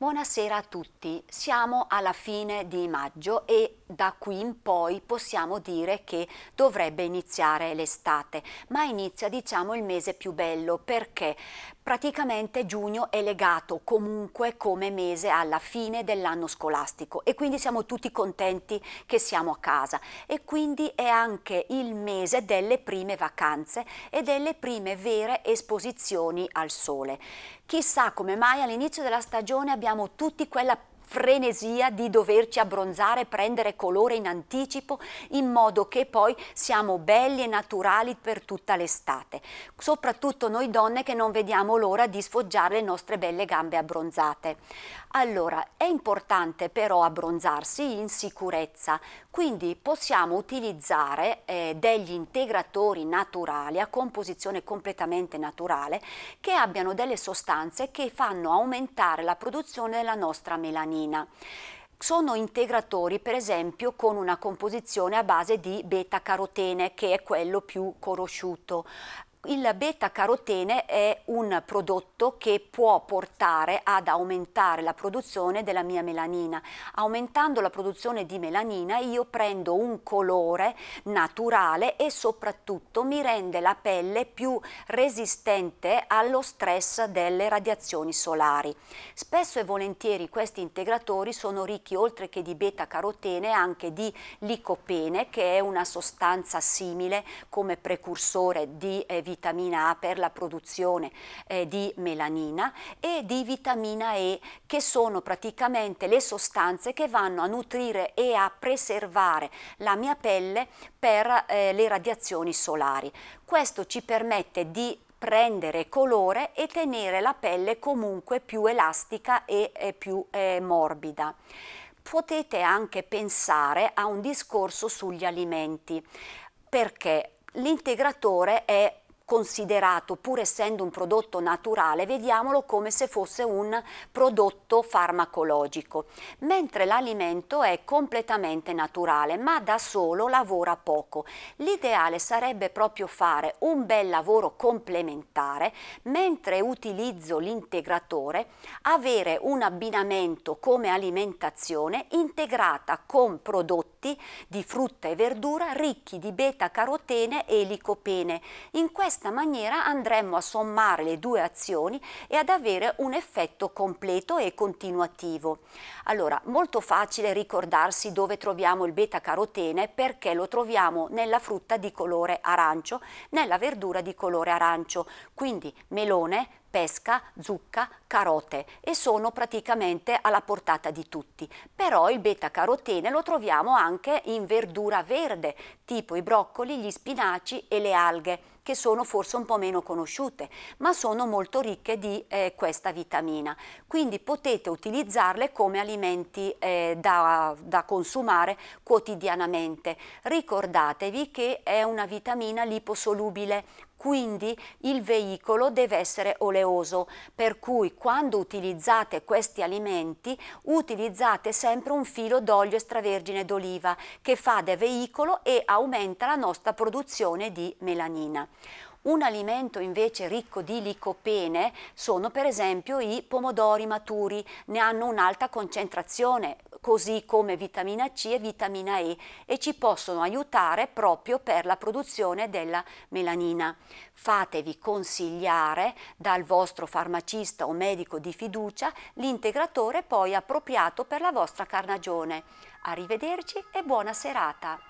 Buonasera a tutti, siamo alla fine di maggio e da qui in poi possiamo dire che dovrebbe iniziare l'estate, ma inizia diciamo il mese più bello perché praticamente giugno è legato comunque come mese alla fine dell'anno scolastico e quindi siamo tutti contenti che siamo a casa e quindi è anche il mese delle prime vacanze e delle prime vere esposizioni al sole. Chissà come mai all'inizio della stagione abbiamo tutti quella frenesia di doverci abbronzare, prendere colore in anticipo in modo che poi siamo belli e naturali per tutta l'estate. Soprattutto noi donne che non vediamo l'ora di sfoggiare le nostre belle gambe abbronzate. Allora, è importante però abbronzarsi in sicurezza, quindi possiamo utilizzare eh, degli integratori naturali a composizione completamente naturale che abbiano delle sostanze che fanno aumentare la produzione della nostra melanina sono integratori per esempio con una composizione a base di beta-carotene che è quello più conosciuto il beta carotene è un prodotto che può portare ad aumentare la produzione della mia melanina. Aumentando la produzione di melanina io prendo un colore naturale e soprattutto mi rende la pelle più resistente allo stress delle radiazioni solari. Spesso e volentieri questi integratori sono ricchi oltre che di beta carotene anche di licopene che è una sostanza simile come precursore di eh, vitamina vitamina A per la produzione eh, di melanina e di vitamina E che sono praticamente le sostanze che vanno a nutrire e a preservare la mia pelle per eh, le radiazioni solari. Questo ci permette di prendere colore e tenere la pelle comunque più elastica e, e più eh, morbida potete anche pensare a un discorso sugli alimenti, perché l'integratore è considerato, pur essendo un prodotto naturale, vediamolo come se fosse un prodotto farmacologico, mentre l'alimento è completamente naturale, ma da solo lavora poco. L'ideale sarebbe proprio fare un bel lavoro complementare, mentre utilizzo l'integratore, avere un abbinamento come alimentazione integrata con prodotti di frutta e verdura ricchi di beta-carotene e licopene. In questo questa maniera andremo a sommare le due azioni e ad avere un effetto completo e continuativo. Allora, molto facile ricordarsi dove troviamo il beta-carotene perché lo troviamo nella frutta di colore arancio, nella verdura di colore arancio, quindi melone, pesca, zucca, carote e sono praticamente alla portata di tutti. Però il beta-carotene lo troviamo anche in verdura verde, tipo i broccoli, gli spinaci e le alghe che sono forse un po' meno conosciute, ma sono molto ricche di eh, questa vitamina. Quindi potete utilizzarle come alimenti eh, da, da, consumare quotidianamente. Ricordatevi che è una vitamina liposolubile, quindi il veicolo deve essere oleoso, per cui quando utilizzate questi alimenti utilizzate sempre un filo d'olio extravergine d'oliva che fa da veicolo e aumenta la nostra produzione di melanina. Un alimento invece ricco di licopene sono per esempio i pomodori maturi, ne hanno un'alta concentrazione, così come vitamina C e vitamina E e ci possono aiutare proprio per la produzione della melanina. Fatevi consigliare dal vostro farmacista o medico di fiducia l'integratore poi appropriato per la vostra carnagione. Arrivederci e buona serata!